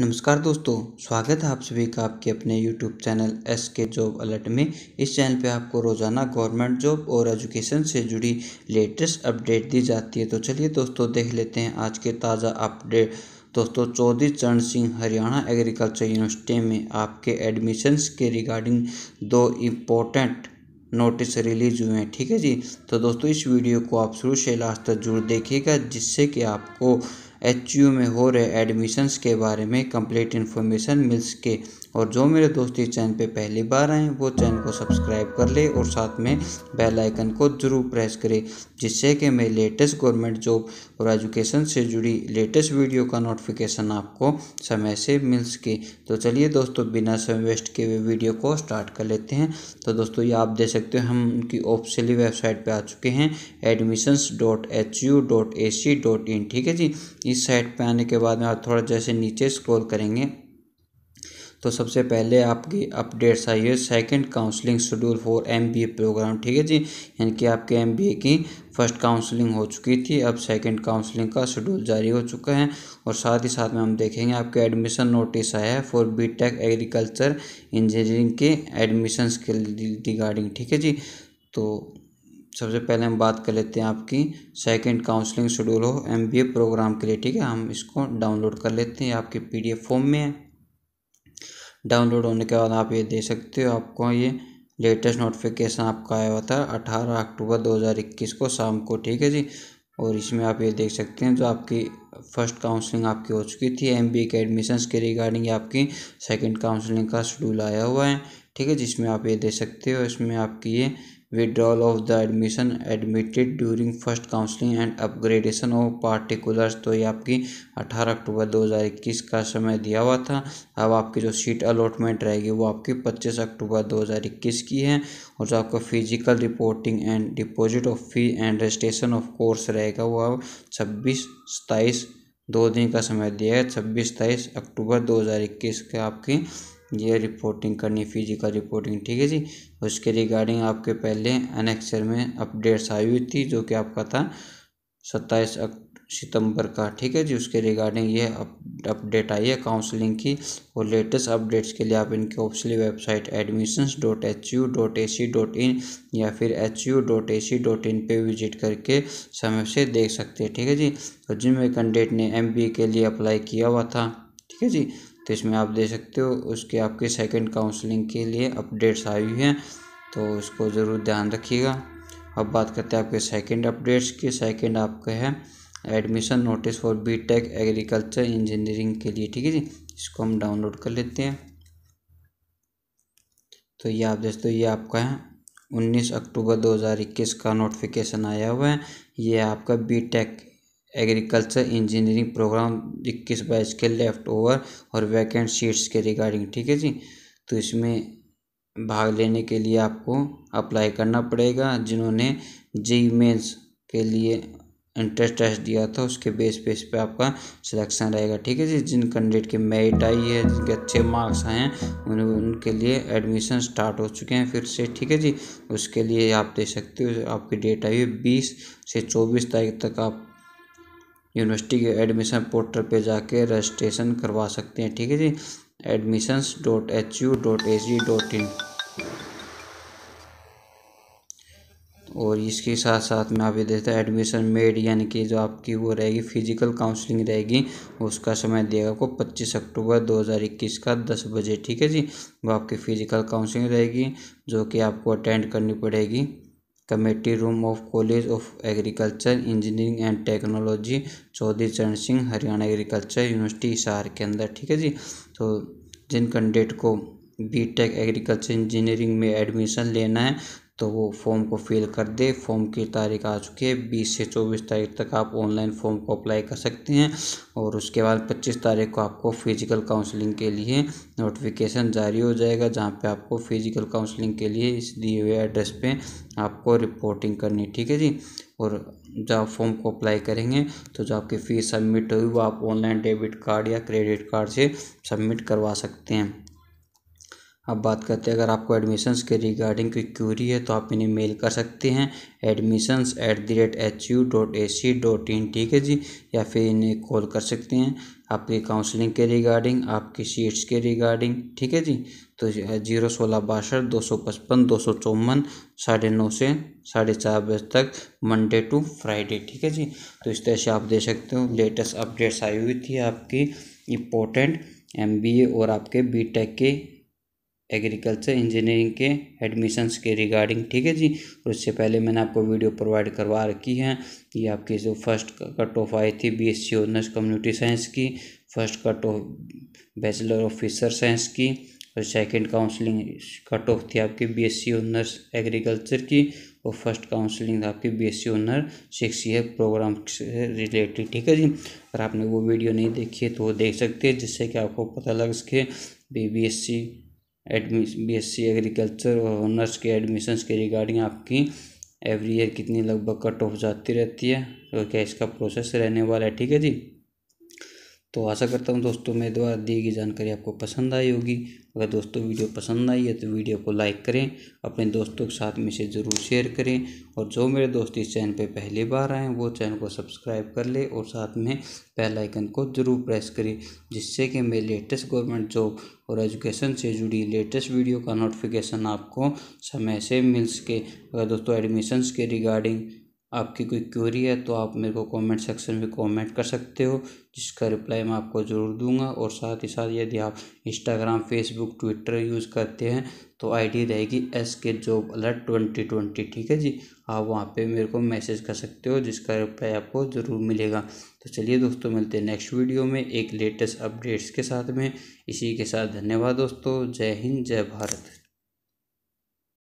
नमस्कार दोस्तों स्वागत है आप सभी का आपके अपने YouTube channel S K job alert में इस चैनल पे आपको रोज़ाना गवर्नमेंट जॉब और एजुकेशन से जुड़ी लेटेस्ट अपडेट दी जाती है तो चलिए दोस्तों देख लेते हैं आज के ताज़ा अपडेट दोस्तों चौधरी चरण सिंह हरियाणा एग्रीकल्चर यूनिवर्सिटी में आपके एडमिशन्स के रिगार्डिंग दो इम्पोर्टेंट नोटिस रिलीज हुए हैं ठीक है जी तो दोस्तों इस वीडियो को आप शुरू से लास्ट तक जरूर देखिएगा जिससे कि आपको एच यू में हो रहे एडमिशन्स के बारे में कंप्लीट इन्फॉर्मेशन मिल सके और जो मेरे दोस्त इस चैनल पे पहली बार आए वो चैनल को सब्सक्राइब कर ले और साथ में बेल आइकन को ज़रूर प्रेस करें जिससे कि मैं लेटेस्ट गवर्नमेंट जॉब और एजुकेशन से जुड़ी लेटेस्ट वीडियो का नोटिफिकेशन आपको समय से मिल सके तो चलिए दोस्तों बिना समय वेस्ट के हुए वीडियो को स्टार्ट कर लेते हैं तो दोस्तों ये आप देख सकते हो हम उनकी ऑफिशियली वेबसाइट पर आ चुके हैं admissions dot H U dot A C dot in ठीक है जी इस साइट पर आने के बाद में आप थोड़ा जैसे नीचे स्क्रॉल करेंगे तो सबसे पहले आपकी अपडेट्स आई है second counselling schedule for M programme ठीक है जी यानी कि आपके एम की फर्स्ट काउंसलिंग हो चुकी थी अब सेकंड काउंसलिंग का शेड्यूल जारी हो चुका है और साथ ही साथ में हम देखेंगे आपके एडमिशन नोटिस आया है फॉर बीटेक एग्रीकल्चर इंजीनियरिंग के एडमिशन के रिगार्डिंग ठीक है जी तो सबसे पहले हम बात कर लेते हैं आपकी सेकंड काउंसलिंग शेड्यूल हो एमबीए प्रोग्राम के लिए ठीक है हम इसको डाउनलोड कर लेते हैं आपके पीडीएफ फॉर्म में है डाउनलोड होने के बाद आप ये देख सकते हो आपको ये लेटेस्ट नोटिफिकेशन आपका आया हुआ था अठारह अक्टूबर 2021 को शाम को ठीक है जी और इसमें आप ये देख सकते हैं जो आपकी फर्स्ट काउंसलिंग आपकी हो चुकी थी एम बी के एडमिशन्स के रिगार्डिंग आपकी सेकंड काउंसलिंग का शेड्यूल आया हुआ है ठीक है जिसमें आप ये देख सकते हो इसमें आपकी ये withdrawal of the admission admitted during first counseling and upgradation of particulars तो ये आपकी 18 अक्टूबर 2021 का समय दिया हुआ था अब आपकी जो सीट अलॉटमेंट रहेगी वो आपकी 25 अक्टूबर 2021 की है और जो आपका physical reporting and deposit of fee and registration of course रहेगा वो अब छब्बीस सताईस दो दिन का समय दिया है छब्बीस सताईस अक्टूबर 2021 के आपकी ये रिपोर्टिंग करनी फिजिकल रिपोर्टिंग ठीक है जी उसके रिगार्डिंग आपके पहले अनेक्सर में अपडेट्स आई हुई थी जो कि आपका था सत्ताईस सितंबर का ठीक है जी उसके रिगार्डिंग ये अपडेट आई है काउंसलिंग की और लेटेस्ट अपडेट्स के लिए आप इनके official website admissions dot H U dot A C dot in या फिर H U dot A C dot in पर विजिट करके समय से देख सकते हैं ठीक है जी और जिनमें कैंडिडेट ने एम बी के लिए अप्लाई किया हुआ था ठीक है जी तो इसमें आप दे सकते हो उसके आपके सेकंड काउंसलिंग के लिए अपडेट्स आई हुई हैं तो उसको ज़रूर ध्यान रखिएगा अब बात करते हैं आपके सेकंड अपडेट्स की सेकंड आपका है admission notice for B tech agriculture engineering के लिए ठीक है जी इसको हम डाउनलोड कर लेते हैं तो ये आप देखते ये आपका है उन्नीस अक्टूबर दो का नोटिफिकेशन आया हुआ है ये आपका B tech agriculture engineering programme इक्कीस बैच के लेफ्ट ओवर और वैकेंट सीट्स के रिगार्डिंग ठीक है जी तो इसमें भाग लेने के लिए आपको अप्लाई करना पड़ेगा जिन्होंने जी मेंस के लिए इंटरेस्ट टेस्ट दिया था उसके बेस बेस पे आपका सिलेक्शन रहेगा ठीक है जी जिन कैंडिडेट के मेरिट आई है जिनके अच्छे मार्क्स आए हैं उन उनके लिए एडमिशन स्टार्ट हो चुके हैं फिर से ठीक है जी उसके लिए आप दे सकते हो आपकी डेट आई है बीस से चौबीस तारीख तक आप यूनिवर्सिटी के एडमिशन पोर्टल पे जाके रजिस्ट्रेशन करवा सकते हैं ठीक है जी admissions dot H U dot A G dot in और इसके साथ साथ में आप ये देखते हैं एडमिशन मेड यानी कि जो आपकी वो रहेगी फिजिकल काउंसलिंग रहेगी उसका समय देगा आपको पच्चीस अक्टूबर 2021 का 10 बजे ठीक है जी वो आपकी फिजिकल काउंसलिंग रहेगी जो कि आपको अटेंड करनी पड़ेगी committee room of college of agriculture engineering and technology Chaudhary Charan Singh Haryana agriculture university Hisar के अंदर ठीक है जी तो जिन कैंडिडेट को बीटेक एग्रीकल्चर इंजीनियरिंग में एडमिशन लेना है तो वो फॉर्म को फिल कर दे फॉर्म की तारीख आ चुकी है बीस से चौबीस तारीख तक आप ऑनलाइन फॉर्म को अप्लाई कर सकते हैं और उसके बाद पच्चीस तारीख को आपको फिजिकल काउंसलिंग के लिए नोटिफिकेशन जारी हो जाएगा जहाँ पे आपको फिजिकल काउंसलिंग के लिए इस दिए हुए एड्रेस पे आपको रिपोर्टिंग करनी ठीक है जी और जब आप फॉर्म को अप्लाई करेंगे तो जो आपकी फ़ीस सबमिट होगी वो आप ऑनलाइन डेबिट कार्ड या क्रेडिट कार्ड से सबमिट करवा सकते हैं अब बात करते हैं अगर आपको एडमिशन्स के रिगार्डिंग कोई क्यूरी है तो आप इन्हें मेल कर सकते हैं admissions at the rate H U dot A C dot in ठीक है जी या फिर इन्हें कॉल कर सकते हैं आपकी काउंसलिंग के रिगार्डिंग आपकी सीट्स के रिगार्डिंग ठीक है जी तो जीरो सोलह बासठ दो सौ पचपन दो सौ चौवन साढ़े नौ से साढ़े चार बजे तक मंडे टू फ्राइडे ठीक है जी तो इस तरह से आप दे सकते हो लेटेस्ट अपडेट्स आई हुई थी आपकी इम्पोर्टेंट एम बी ए और आपके बी टेक के एग्रीकल्चर इंजीनियरिंग के एडमिशन्स के रिगार्डिंग ठीक है जी और उससे पहले मैंने आपको वीडियो प्रोवाइड करवा रखी है ये आपकी जो फर्स्ट कट ऑफ आई थी B S C honours community science की first cut off bachelor of fisher science की और सेकंड काउंसलिंग कट ऑफ थी आपकी B S C honours agriculture की और फर्स्ट काउंसलिंग आपकी B S C honour six year programme से related ठीक है जी अगर आपने वो वीडियो नहीं देखी है तो वो देख सकते हैं जिससे कि आपको पता लग सके B B S C admission B S C agriculture और ऑनर्स के एडमिशंस के रिगार्डिंग आपकी एवरी ईयर कितनी लगभग कट ऑफ जाती रहती है और क्या इसका प्रोसेस रहने वाला है ठीक है जी तो आशा करता हूँ दोस्तों मेरे द्वारा दी गई जानकारी आपको पसंद आई होगी अगर दोस्तों वीडियो पसंद आई है तो वीडियो को लाइक करें अपने दोस्तों के साथ में इसे ज़रूर शेयर करें और जो मेरे दोस्त इस चैनल पर पहली बार आएँ वो चैनल को सब्सक्राइब कर ले और साथ में पहला आइकन को ज़रूर प्रेस करें जिससे कि मेरे लेटेस्ट गवर्नमेंट जॉब और एजुकेशन से जुड़ी लेटेस्ट वीडियो का नोटिफिकेशन आपको समय से मिल सके अगर दोस्तों एडमिशन्स के रिगार्डिंग आपकी कोई क्यूरी है तो आप मेरे को कमेंट सेक्शन में कमेंट कर सकते हो जिसका रिप्लाई मैं आपको ज़रूर दूंगा और साथ ही साथ यदि आप इंस्टाग्राम फेसबुक ट्विटर यूज़ करते हैं तो आईडी रहेगी S K job alert twenty twenty ठीक है जी आप वहाँ पे मेरे को मैसेज कर सकते हो जिसका रिप्लाई आपको ज़रूर मिलेगा तो चलिए दोस्तों मिलते हैं नेक्स्ट वीडियो में एक लेटेस्ट अपडेट्स के साथ में इसी के साथ धन्यवाद दोस्तों जय हिंद जय भारत